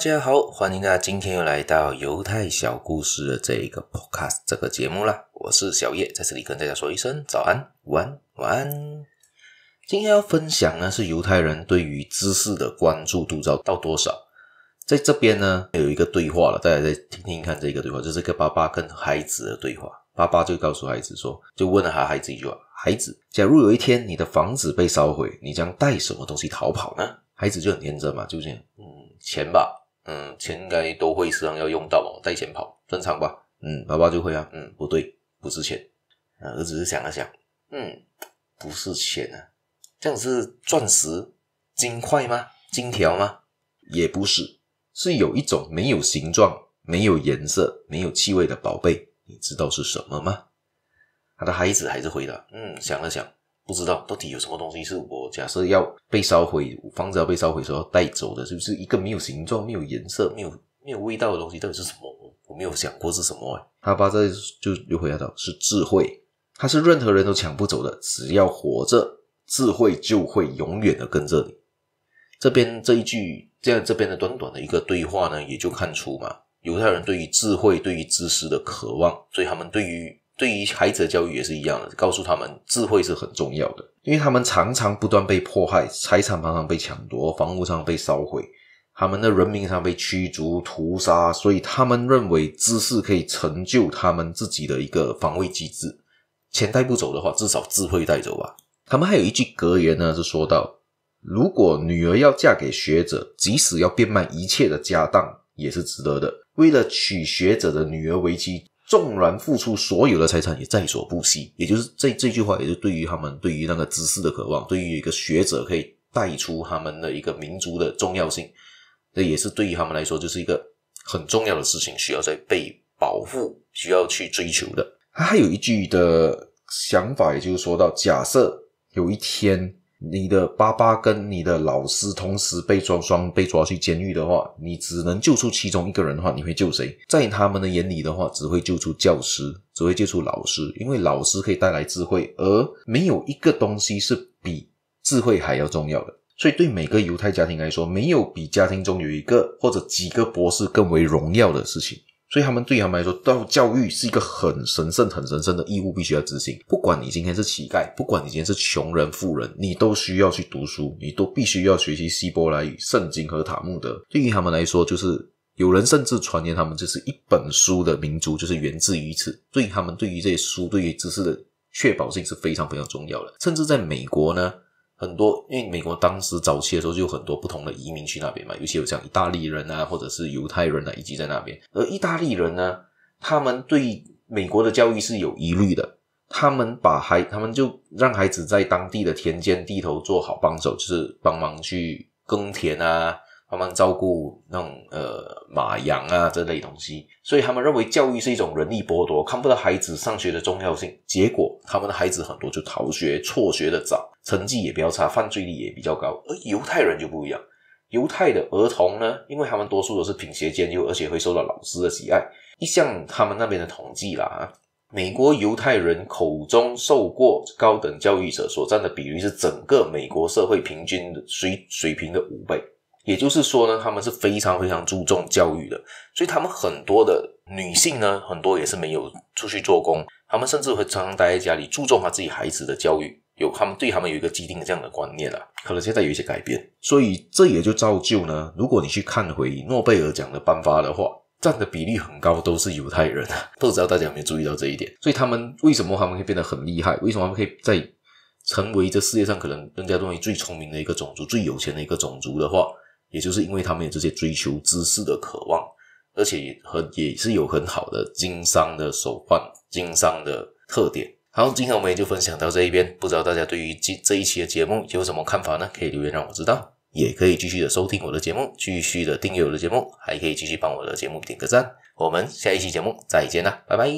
大家好，欢迎大家今天又来到犹太小故事的这一个 podcast 这个节目啦。我是小叶，在这里跟大家说一声早安、晚安、晚安。今天要分享呢是犹太人对于知识的关注度到到多少？在这边呢有一个对话了，大家再听听看这个对话，这是一个爸爸跟孩子的对话。爸爸就告诉孩子说，就问了他孩子一句话：孩子，假如有一天你的房子被烧毁，你将带什么东西逃跑呢？孩子就很天真嘛，就这样，嗯，钱吧。嗯，钱应该都会时常要用到带钱跑正常吧？嗯，爸爸就会啊。嗯，不对，不是钱。儿子想了想，嗯，不是钱啊，这样是钻石、金块吗？金条吗？也不是，是有一种没有形状、没有颜色、没有气味的宝贝，你知道是什么吗？他的孩子还是回答，嗯，想了想。不知道到底有什么东西是我假设要被烧毁，房子要被烧毁，说要带走的，是不是一个没有形状、没有颜色、没有没有味道的东西？到底是什么？我没有想过是什么。他爸在就又回答道：“是智慧，它是任何人都抢不走的。只要活着，智慧就会永远的跟着你。”这边这一句，这样这边的短短的一个对话呢，也就看出嘛，犹太人对于智慧、对于知识的渴望，所以他们对于。对于孩子的教育也是一样的，告诉他们智慧是很重要的，因为他们常常不断被迫害，财产常常被抢夺，房屋常被烧毁，他们的人民常常被驱逐、屠杀，所以他们认为知识可以成就他们自己的一个防卫机制。钱带不走的话，至少智慧带走吧。他们还有一句格言呢，是说到：如果女儿要嫁给学者，即使要变卖一切的家当，也是值得的。为了娶学者的女儿为妻。纵然付出所有的财产也在所不惜，也就是这这句话，也是对于他们对于那个知识的渴望，对于一个学者可以带出他们的一个民族的重要性，这也是对于他们来说就是一个很重要的事情，需要在被保护，需要去追求的。他还有一句的想法，也就是说到，假设有一天。你的爸爸跟你的老师同时被抓双被抓去监狱的话，你只能救出其中一个人的话，你会救谁？在他们的眼里的话，只会救出教师，只会救出老师，因为老师可以带来智慧，而没有一个东西是比智慧还要重要的。所以对每个犹太家庭来说，没有比家庭中有一个或者几个博士更为荣耀的事情。所以他们对他们来说，到教育是一个很神圣、很神圣的义务，必须要执行。不管你今天是乞丐，不管你今天是穷人、富人，你都需要去读书，你都必须要学习希伯来语、圣经和塔木德。对于他们来说，就是有人甚至传言，他们就是一本书的民族，就是源自于此。以，他们，对于这些书、对于知识的确保性是非常非常重要的。甚至在美国呢。很多，因为美国当时早期的时候就有很多不同的移民去那边嘛，尤其有像意大利人啊，或者是犹太人啊，以及在那边。而意大利人呢，他们对美国的教育是有疑虑的，他们把孩，他们就让孩子在当地的田间地头做好帮手，就是帮忙去耕田啊。帮忙照顾那种呃马羊啊这类东西，所以他们认为教育是一种人力剥夺，看不到孩子上学的重要性。结果，他们的孩子很多就逃学、辍学的早，成绩也比较差，犯罪率也比较高。而犹太人就不一样，犹太的儿童呢，因为他们多数都是品学兼优，而且会受到老师的喜爱。一项他们那边的统计啦，美国犹太人口中受过高等教育者所占的比例是整个美国社会平均水水平的五倍。也就是说呢，他们是非常非常注重教育的，所以他们很多的女性呢，很多也是没有出去做工，他们甚至会常常待在家里，注重他自己孩子的教育。有他们对他们有一个既定这样的观念了，可能现在有一些改变。所以这也就造就呢，如果你去看回诺贝尔奖的颁发的话，占的比例很高，都是犹太人，不知道大家有没有注意到这一点？所以他们为什么他们会变得很厉害？为什么他们可以在成为这世界上可能人家认为最聪明的一个种族、最有钱的一个种族的话？也就是因为他们有这些追求知识的渴望，而且很也是有很好的经商的手段、经商的特点。好，今天我们就分享到这一边。不知道大家对于这这一期的节目有什么看法呢？可以留言让我知道，也可以继续的收听我的节目，继续的订阅我的节目，还可以继续帮我的节目点个赞。我们下一期节目再见啦，拜拜。